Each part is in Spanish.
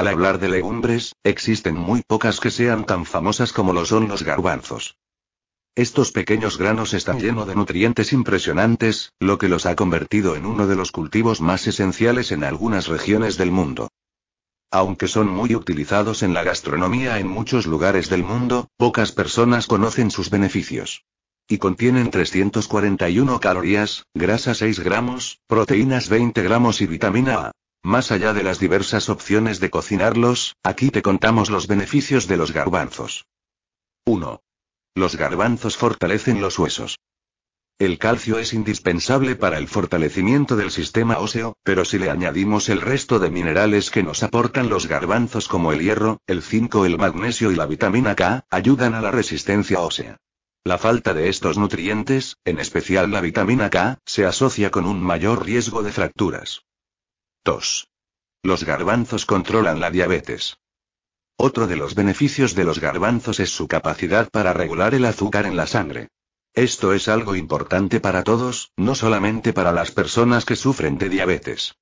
Al hablar de legumbres, existen muy pocas que sean tan famosas como lo son los garbanzos. Estos pequeños granos están llenos de nutrientes impresionantes, lo que los ha convertido en uno de los cultivos más esenciales en algunas regiones del mundo. Aunque son muy utilizados en la gastronomía en muchos lugares del mundo, pocas personas conocen sus beneficios. Y contienen 341 calorías, grasa 6 gramos, proteínas 20 gramos y vitamina A. Más allá de las diversas opciones de cocinarlos, aquí te contamos los beneficios de los garbanzos. 1. Los garbanzos fortalecen los huesos. El calcio es indispensable para el fortalecimiento del sistema óseo, pero si le añadimos el resto de minerales que nos aportan los garbanzos como el hierro, el zinco, el magnesio y la vitamina K, ayudan a la resistencia ósea. La falta de estos nutrientes, en especial la vitamina K, se asocia con un mayor riesgo de fracturas. 2. Los garbanzos controlan la diabetes. Otro de los beneficios de los garbanzos es su capacidad para regular el azúcar en la sangre. Esto es algo importante para todos, no solamente para las personas que sufren de diabetes.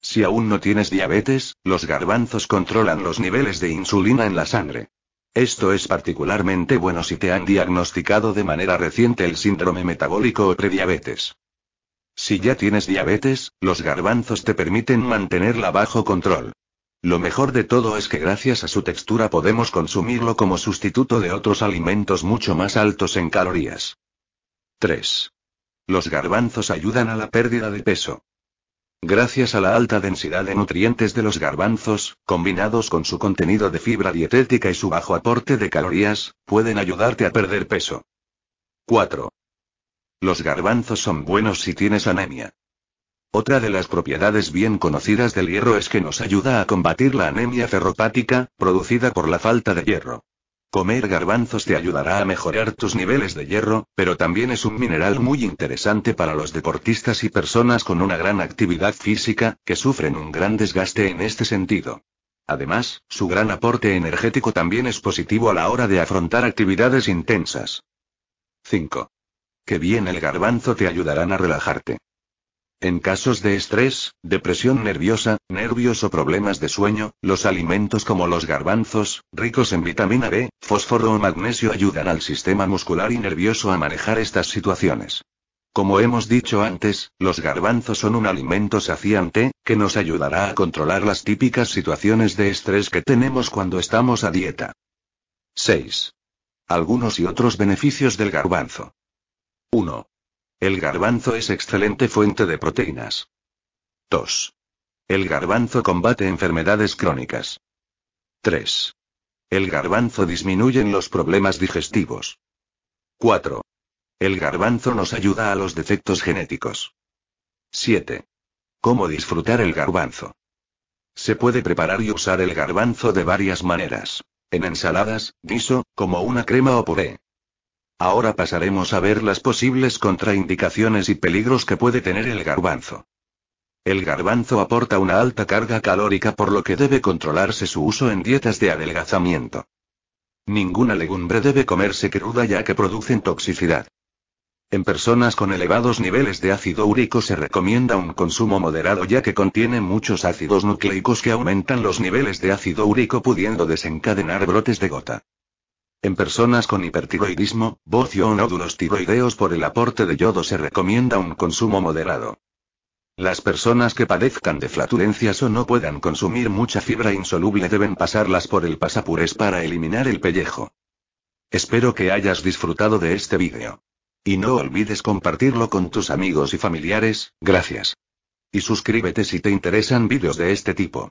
Si aún no tienes diabetes, los garbanzos controlan los niveles de insulina en la sangre. Esto es particularmente bueno si te han diagnosticado de manera reciente el síndrome metabólico o prediabetes. Si ya tienes diabetes, los garbanzos te permiten mantenerla bajo control. Lo mejor de todo es que gracias a su textura podemos consumirlo como sustituto de otros alimentos mucho más altos en calorías. 3. Los garbanzos ayudan a la pérdida de peso. Gracias a la alta densidad de nutrientes de los garbanzos, combinados con su contenido de fibra dietética y su bajo aporte de calorías, pueden ayudarte a perder peso. 4. Los garbanzos son buenos si tienes anemia. Otra de las propiedades bien conocidas del hierro es que nos ayuda a combatir la anemia ferropática, producida por la falta de hierro. Comer garbanzos te ayudará a mejorar tus niveles de hierro, pero también es un mineral muy interesante para los deportistas y personas con una gran actividad física, que sufren un gran desgaste en este sentido. Además, su gran aporte energético también es positivo a la hora de afrontar actividades intensas. 5 que bien el garbanzo te ayudarán a relajarte. En casos de estrés, depresión nerviosa, nervios o problemas de sueño, los alimentos como los garbanzos, ricos en vitamina B, fósforo o magnesio ayudan al sistema muscular y nervioso a manejar estas situaciones. Como hemos dicho antes, los garbanzos son un alimento saciante, que nos ayudará a controlar las típicas situaciones de estrés que tenemos cuando estamos a dieta. 6. Algunos y otros beneficios del garbanzo. 1. El garbanzo es excelente fuente de proteínas. 2. El garbanzo combate enfermedades crónicas. 3. El garbanzo disminuye los problemas digestivos. 4. El garbanzo nos ayuda a los defectos genéticos. 7. ¿Cómo disfrutar el garbanzo? Se puede preparar y usar el garbanzo de varias maneras. En ensaladas, guiso, como una crema o puré. Ahora pasaremos a ver las posibles contraindicaciones y peligros que puede tener el garbanzo. El garbanzo aporta una alta carga calórica por lo que debe controlarse su uso en dietas de adelgazamiento. Ninguna legumbre debe comerse cruda ya que producen toxicidad. En personas con elevados niveles de ácido úrico se recomienda un consumo moderado ya que contiene muchos ácidos nucleicos que aumentan los niveles de ácido úrico pudiendo desencadenar brotes de gota. En personas con hipertiroidismo, bocio o nódulos tiroideos por el aporte de yodo se recomienda un consumo moderado. Las personas que padezcan de flatulencias o no puedan consumir mucha fibra insoluble deben pasarlas por el pasapurés para eliminar el pellejo. Espero que hayas disfrutado de este vídeo. Y no olvides compartirlo con tus amigos y familiares, gracias. Y suscríbete si te interesan vídeos de este tipo.